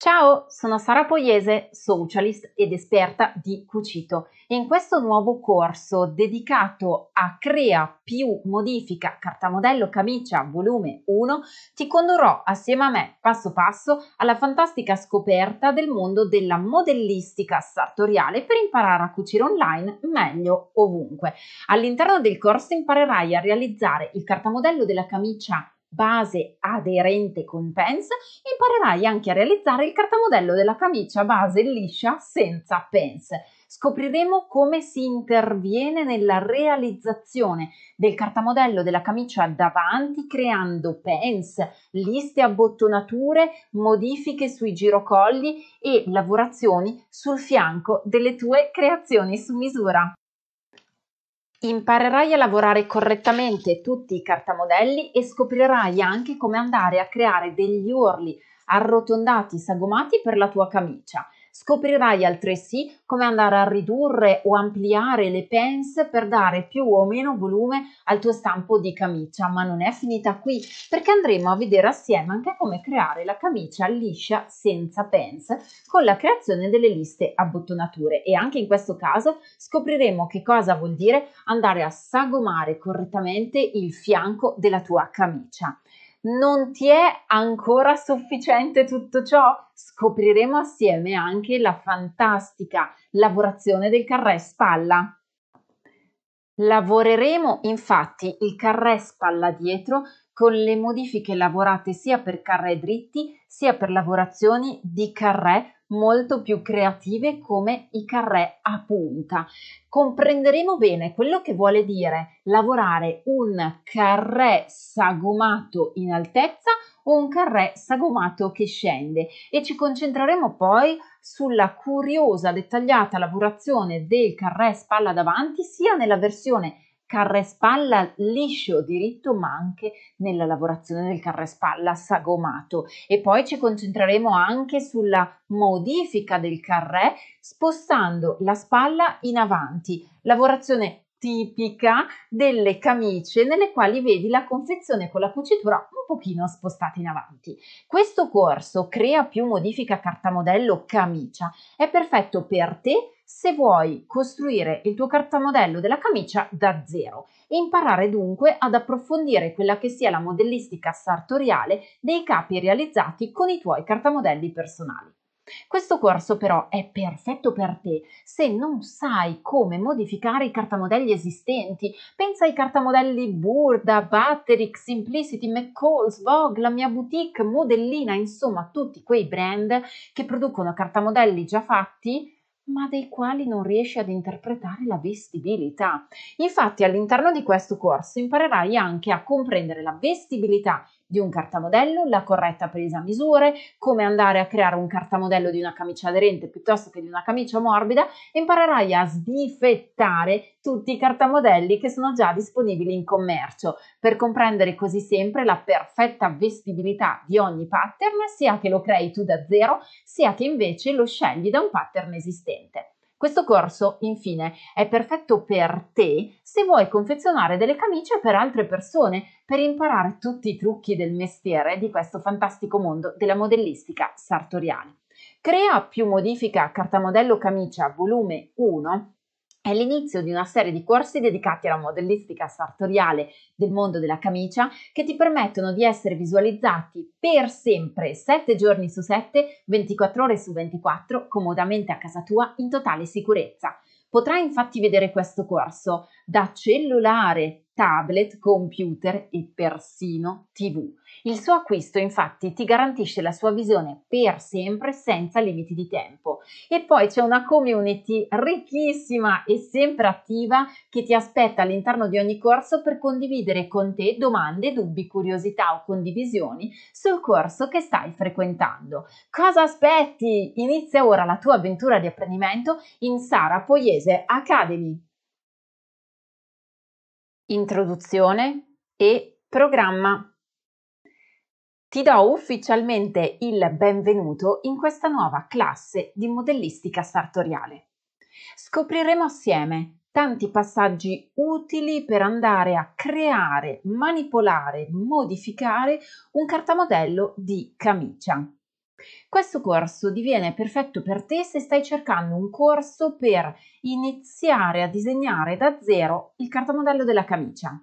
Ciao, sono Sara Pogliese, socialist ed esperta di cucito in questo nuovo corso dedicato a Crea più modifica Cartamodello camicia volume 1 ti condurrò assieme a me passo passo alla fantastica scoperta del mondo della modellistica sartoriale per imparare a cucire online meglio ovunque. All'interno del corso imparerai a realizzare il cartamodello della camicia base aderente con pants, imparerai anche a realizzare il cartamodello della camicia base liscia senza pants. Scopriremo come si interviene nella realizzazione del cartamodello della camicia davanti creando pens, liste a bottonature, modifiche sui girocolli e lavorazioni sul fianco delle tue creazioni su misura. Imparerai a lavorare correttamente tutti i cartamodelli e scoprirai anche come andare a creare degli orli arrotondati sagomati per la tua camicia Scoprirai altresì come andare a ridurre o ampliare le pence per dare più o meno volume al tuo stampo di camicia, ma non è finita qui perché andremo a vedere assieme anche come creare la camicia liscia senza pence con la creazione delle liste a bottonature e anche in questo caso scopriremo che cosa vuol dire andare a sagomare correttamente il fianco della tua camicia. Non ti è ancora sufficiente tutto ciò? Scopriremo assieme anche la fantastica lavorazione del carré spalla. Lavoreremo infatti il carré spalla dietro con le modifiche lavorate sia per carré dritti sia per lavorazioni di carré molto più creative come i carré a punta. Comprenderemo bene quello che vuole dire lavorare un carré sagomato in altezza o un carré sagomato che scende e ci concentreremo poi sulla curiosa dettagliata lavorazione del carré spalla davanti sia nella versione carre spalla liscio diritto ma anche nella lavorazione del carre spalla sagomato e poi ci concentreremo anche sulla modifica del carré spostando la spalla in avanti, lavorazione tipica delle camicie nelle quali vedi la confezione con la cucitura un pochino spostata in avanti. Questo corso crea più modifica carta modello camicia è perfetto per te se vuoi costruire il tuo cartamodello della camicia da zero e imparare dunque ad approfondire quella che sia la modellistica sartoriale dei capi realizzati con i tuoi cartamodelli personali. Questo corso però è perfetto per te se non sai come modificare i cartamodelli esistenti. Pensa ai cartamodelli Burda, Batterick, Simplicity, McCall's, Vogue, La mia boutique, Modellina, insomma tutti quei brand che producono cartamodelli già fatti ma dei quali non riesci ad interpretare la vestibilità. Infatti all'interno di questo corso imparerai anche a comprendere la vestibilità di un cartamodello, la corretta presa a misure, come andare a creare un cartamodello di una camicia aderente piuttosto che di una camicia morbida imparerai a sbifettare tutti i cartamodelli che sono già disponibili in commercio per comprendere così sempre la perfetta vestibilità di ogni pattern, sia che lo crei tu da zero, sia che invece lo scegli da un pattern esistente. Questo corso, infine, è perfetto per te se vuoi confezionare delle camicie per altre persone, per imparare tutti i trucchi del mestiere di questo fantastico mondo della modellistica sartoriale. Crea più modifica cartamodello camicia volume 1 è l'inizio di una serie di corsi dedicati alla modellistica sartoriale del mondo della camicia che ti permettono di essere visualizzati per sempre, 7 giorni su 7, 24 ore su 24, comodamente a casa tua in totale sicurezza. Potrai infatti vedere questo corso da cellulare, tablet, computer e persino TV. Il suo acquisto infatti ti garantisce la sua visione per sempre senza limiti di tempo. E poi c'è una community ricchissima e sempre attiva che ti aspetta all'interno di ogni corso per condividere con te domande, dubbi, curiosità o condivisioni sul corso che stai frequentando. Cosa aspetti? Inizia ora la tua avventura di apprendimento in Sara Poiese Academy introduzione e programma. Ti do ufficialmente il benvenuto in questa nuova classe di modellistica sartoriale. Scopriremo assieme tanti passaggi utili per andare a creare, manipolare, modificare un cartamodello di camicia. Questo corso diviene perfetto per te se stai cercando un corso per iniziare a disegnare da zero il cartamodello della camicia.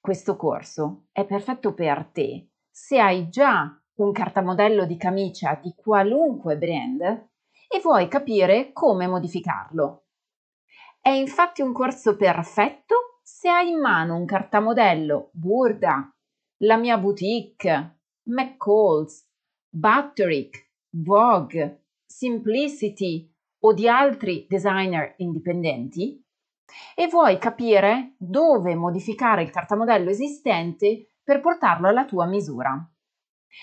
Questo corso è perfetto per te se hai già un cartamodello di camicia di qualunque brand e vuoi capire come modificarlo. È infatti un corso perfetto se hai in mano un cartamodello Burda, la mia boutique, McCall's Butterick, Vogue, Simplicity o di altri designer indipendenti e vuoi capire dove modificare il cartamodello esistente per portarlo alla tua misura.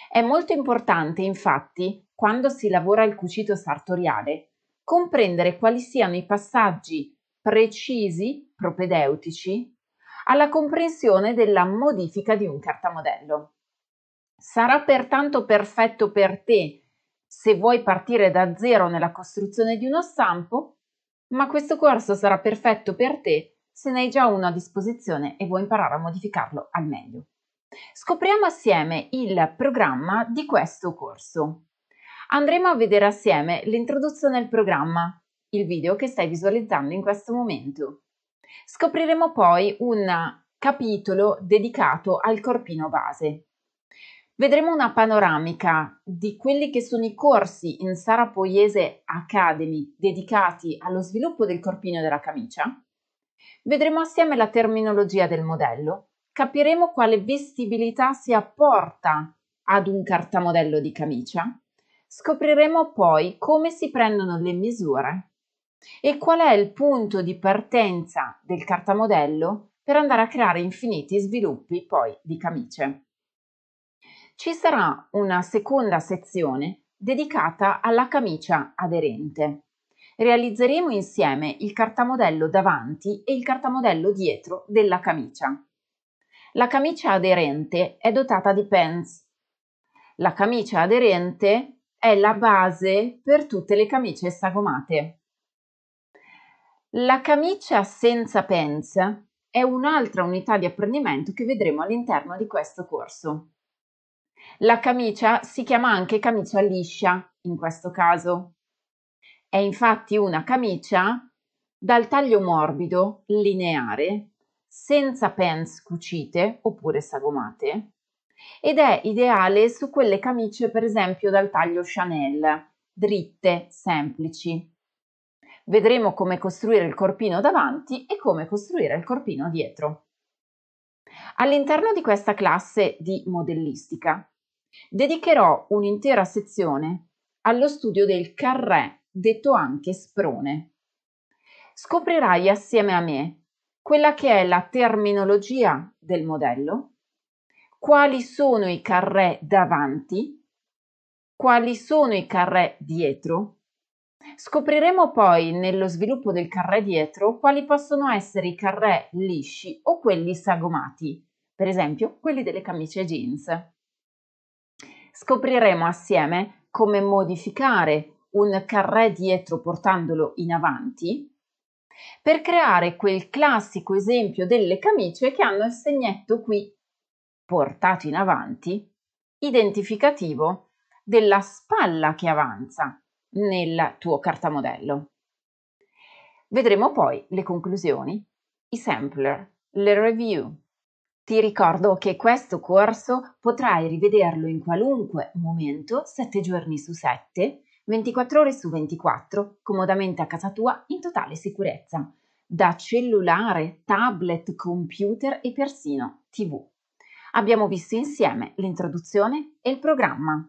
È molto importante, infatti, quando si lavora il cucito sartoriale, comprendere quali siano i passaggi precisi, propedeutici, alla comprensione della modifica di un cartamodello. Sarà pertanto perfetto per te se vuoi partire da zero nella costruzione di uno stampo, ma questo corso sarà perfetto per te se ne hai già uno a disposizione e vuoi imparare a modificarlo al meglio. Scopriamo assieme il programma di questo corso. Andremo a vedere assieme l'introduzione al programma, il video che stai visualizzando in questo momento. Scopriremo poi un capitolo dedicato al corpino base. Vedremo una panoramica di quelli che sono i corsi in Sara Poiese Academy dedicati allo sviluppo del corpino della camicia. Vedremo assieme la terminologia del modello, capiremo quale vestibilità si apporta ad un cartamodello di camicia, scopriremo poi come si prendono le misure e qual è il punto di partenza del cartamodello per andare a creare infiniti sviluppi poi di camicie ci sarà una seconda sezione dedicata alla camicia aderente. Realizzeremo insieme il cartamodello davanti e il cartamodello dietro della camicia. La camicia aderente è dotata di pants. La camicia aderente è la base per tutte le camicie sagomate. La camicia senza pants è un'altra unità di apprendimento che vedremo all'interno di questo corso. La camicia si chiama anche camicia liscia in questo caso. È infatti una camicia dal taglio morbido, lineare, senza pants cucite oppure sagomate ed è ideale su quelle camicie per esempio dal taglio Chanel, dritte, semplici. Vedremo come costruire il corpino davanti e come costruire il corpino dietro. All'interno di questa classe di modellistica dedicherò un'intera sezione allo studio del carré, detto anche sprone. Scoprirai assieme a me quella che è la terminologia del modello, quali sono i carré davanti, quali sono i carré dietro. Scopriremo poi nello sviluppo del carré dietro quali possono essere i carré lisci o quelli sagomati per esempio quelli delle camicie jeans. Scopriremo assieme come modificare un carré dietro portandolo in avanti per creare quel classico esempio delle camicie che hanno il segnetto qui portato in avanti, identificativo della spalla che avanza nel tuo cartamodello. Vedremo poi le conclusioni, i sampler, le review ti ricordo che questo corso potrai rivederlo in qualunque momento, 7 giorni su 7, 24 ore su 24, comodamente a casa tua, in totale sicurezza, da cellulare, tablet, computer e persino TV. Abbiamo visto insieme l'introduzione e il programma.